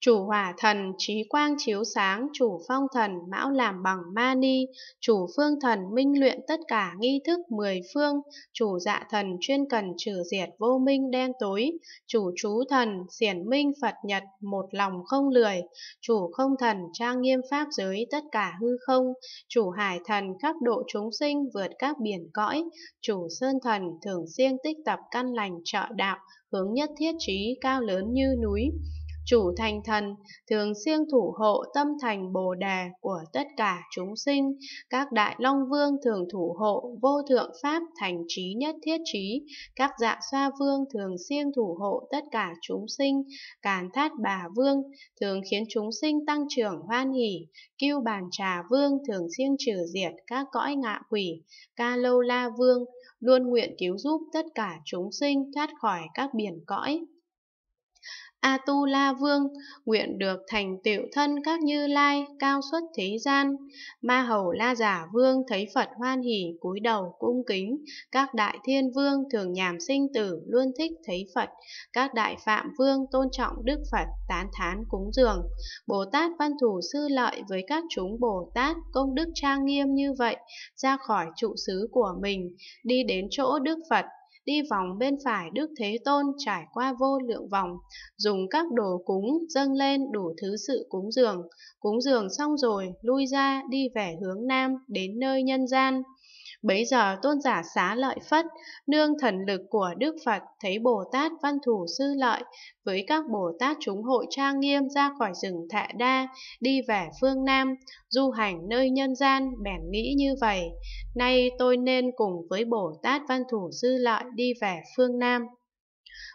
chủ hỏa thần trí quang chiếu sáng chủ phong thần mão làm bằng mani chủ phương thần minh luyện tất cả nghi thức mười phương chủ dạ thần chuyên cần trừ diệt vô minh đen tối chủ chú thần xiển minh phật nhật một lòng không lười chủ không thần trang nghiêm pháp giới tất cả hư không chủ hải thần khắp độ chúng sinh vượt các biển cõi chủ sơn thần thường siêng tích tập căn lành trợ đạo hướng nhất thiết trí cao lớn như núi chủ thành thần, thường siêng thủ hộ tâm thành Bồ Đề của tất cả chúng sinh, các đại long vương thường thủ hộ vô thượng pháp thành trí nhất thiết trí, các dạ xoa vương thường siêng thủ hộ tất cả chúng sinh, càn thát bà vương thường khiến chúng sinh tăng trưởng hoan hỷ, Cưu bàn trà vương thường siêng trừ diệt các cõi ngạ quỷ, ca lâu la vương luôn nguyện cứu giúp tất cả chúng sinh thoát khỏi các biển cõi a tu la vương nguyện được thành tiểu thân các như lai cao xuất thế gian ma hầu la giả vương thấy phật hoan hỷ cúi đầu cung kính các đại thiên vương thường nhàm sinh tử luôn thích thấy phật các đại phạm vương tôn trọng đức phật tán thán cúng dường bồ tát văn thủ sư lợi với các chúng bồ tát công đức trang nghiêm như vậy ra khỏi trụ xứ của mình đi đến chỗ đức phật đi vòng bên phải Đức Thế Tôn trải qua vô lượng vòng, dùng các đồ cúng dâng lên đủ thứ sự cúng dường. Cúng dường xong rồi, lui ra đi về hướng Nam đến nơi nhân gian. Bấy giờ tôn giả xá lợi Phất, nương thần lực của Đức Phật thấy Bồ Tát văn thủ sư lợi với các Bồ Tát chúng hội trang nghiêm ra khỏi rừng Thạ Đa, đi về phương Nam, du hành nơi nhân gian, bèn nghĩ như vậy. Nay tôi nên cùng với Bồ Tát văn thủ sư lợi đi về phương Nam.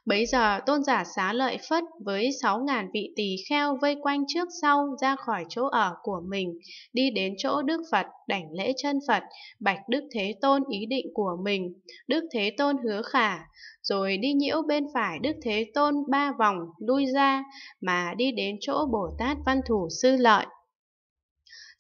Bấy giờ tôn giả xá lợi phất với 6.000 vị tỳ kheo vây quanh trước sau ra khỏi chỗ ở của mình, đi đến chỗ Đức Phật đảnh lễ chân Phật, bạch Đức Thế Tôn ý định của mình. Đức Thế Tôn hứa khả, rồi đi nhiễu bên phải Đức Thế Tôn ba vòng lui ra mà đi đến chỗ Bồ Tát Văn Thủ Sư Lợi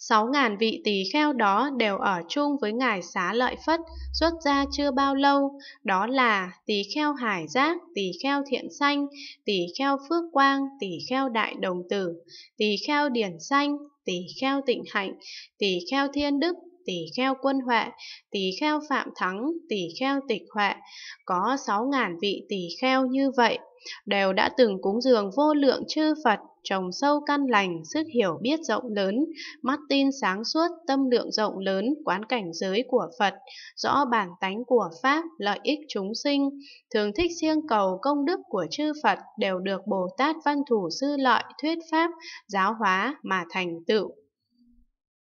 sáu ngàn vị tỳ kheo đó đều ở chung với ngài xá lợi phất xuất gia chưa bao lâu đó là tỳ kheo hải giác tỳ kheo thiện sanh tỳ kheo phước quang tỳ kheo đại đồng tử tỳ kheo điển sanh tỳ kheo tịnh hạnh tỳ kheo thiên đức tỳ kheo quân huệ, tỳ kheo phạm thắng, tỳ kheo tịch huệ, có 6.000 vị tỳ kheo như vậy, đều đã từng cúng dường vô lượng chư Phật, trồng sâu căn lành, sức hiểu biết rộng lớn, mắt tin sáng suốt, tâm lượng rộng lớn, quán cảnh giới của Phật, rõ bản tánh của Pháp, lợi ích chúng sinh, thường thích siêng cầu công đức của chư Phật đều được Bồ Tát Văn Thủ Sư Lợi thuyết Pháp, giáo hóa mà thành tựu.